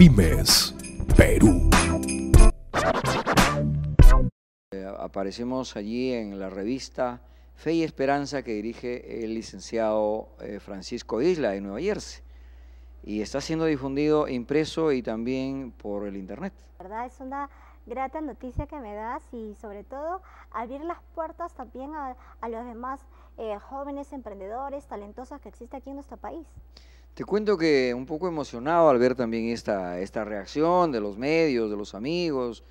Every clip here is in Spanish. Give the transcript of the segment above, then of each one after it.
Pymes Perú. Eh, aparecemos allí en la revista Fe y Esperanza que dirige el licenciado eh, Francisco Isla de Nueva Jersey. Y está siendo difundido impreso y también por el Internet. verdad es una grata noticia que me das y sobre todo abrir las puertas también a, los demás eh, jóvenes emprendedores talentosos que existe aquí en nuestro país. Te cuento que un poco emocionado al ver también esta, esta reacción de los medios, de los amigos,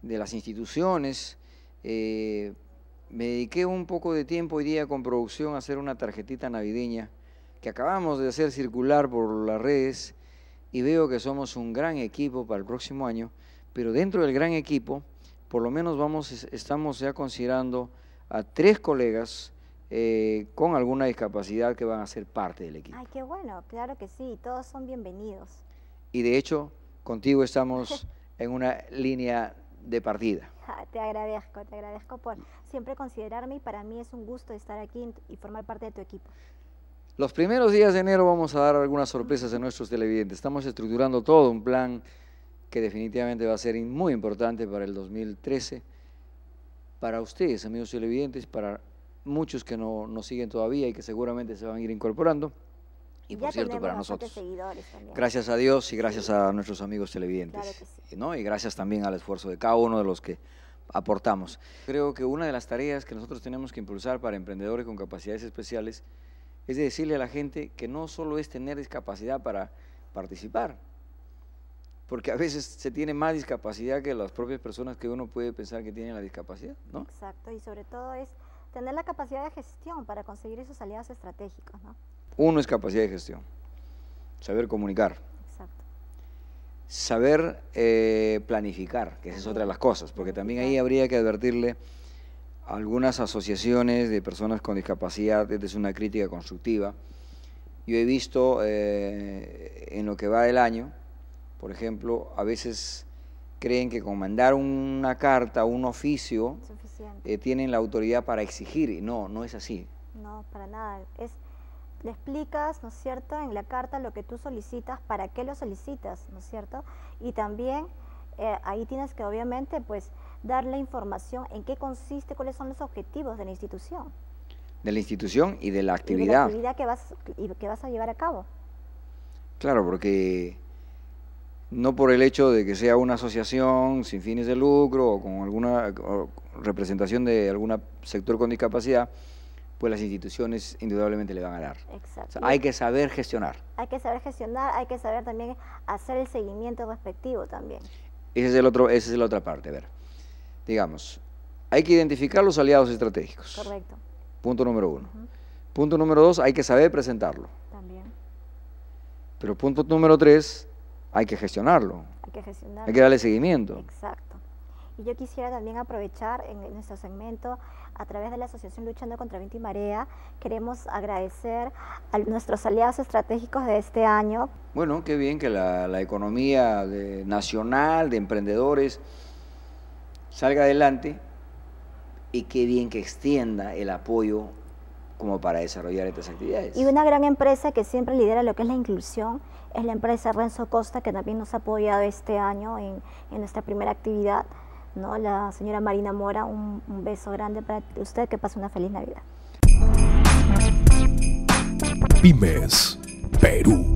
de las instituciones. Eh, me dediqué un poco de tiempo hoy día con producción a hacer una tarjetita navideña que acabamos de hacer circular por las redes y veo que somos un gran equipo para el próximo año, pero dentro del gran equipo, por lo menos vamos, estamos ya considerando a tres colegas eh, con alguna discapacidad que van a ser parte del equipo. Ay, qué bueno, claro que sí, todos son bienvenidos. Y de hecho, contigo estamos en una línea de partida. Te agradezco, te agradezco por siempre considerarme y para mí es un gusto estar aquí y formar parte de tu equipo. Los primeros días de enero vamos a dar algunas sorpresas a nuestros televidentes. Estamos estructurando todo un plan que definitivamente va a ser muy importante para el 2013, para ustedes, amigos televidentes, para muchos que no, nos siguen todavía y que seguramente se van a ir incorporando. Y por cierto, para nosotros. Gracias a Dios y gracias a nuestros amigos televidentes. ¿no? Y gracias también al esfuerzo de cada uno de los que aportamos. Creo que una de las tareas que nosotros tenemos que impulsar para emprendedores con capacidades especiales es decirle a la gente que no solo es tener discapacidad para participar, porque a veces se tiene más discapacidad que las propias personas que uno puede pensar que tienen la discapacidad, ¿no? Exacto, y sobre todo es tener la capacidad de gestión para conseguir esos aliados estratégicos, ¿no? Uno es capacidad de gestión, saber comunicar. Exacto. Saber eh, planificar, que esa es otra de las cosas, porque también ahí habría que advertirle algunas asociaciones de personas con discapacidad, es una crítica constructiva. Yo he visto eh, en lo que va del año, por ejemplo, a veces creen que con mandar una carta, un oficio, eh, tienen la autoridad para exigir. no, no es así. No, para nada. Es, le explicas, ¿no es cierto?, en la carta lo que tú solicitas, para qué lo solicitas, ¿no es cierto? Y también eh, ahí tienes que obviamente pues dar la información en qué consiste, cuáles son los objetivos de la institución. De la institución y de la actividad. de la actividad que vas, que vas a llevar a cabo. Claro, porque no por el hecho de que sea una asociación sin fines de lucro o con alguna representación de algún sector con discapacidad, pues las instituciones indudablemente le van a dar. Exacto. hay que saber gestionar. Hay que saber gestionar, hay que saber también hacer el seguimiento respectivo también. Ese es el otro, esa es la otra parte, a ver. Digamos, hay que identificar los aliados estratégicos. Correcto. Punto número uno. Punto número dos, hay que saber presentarlo. También. Pero punto número tres, hay que gestionarlo. Hay que darle seguimiento. Exacto. Y yo quisiera también aprovechar en nuestro segmento, a través de la Asociación Luchando contra Viento y Marea, queremos agradecer a nuestros aliados estratégicos de este año. Bueno, qué bien que la, economía nacional de emprendedores salga adelante y qué bien que extienda el apoyo como para desarrollar estas actividades. Y una gran empresa que siempre lidera lo que es la inclusión es la empresa Renzo Costa, que también nos ha apoyado este año en, nuestra primera actividad. ¿no? La señora Marina Mora, un, beso grande para usted, que pase una feliz Navidad. Pymes, Perú.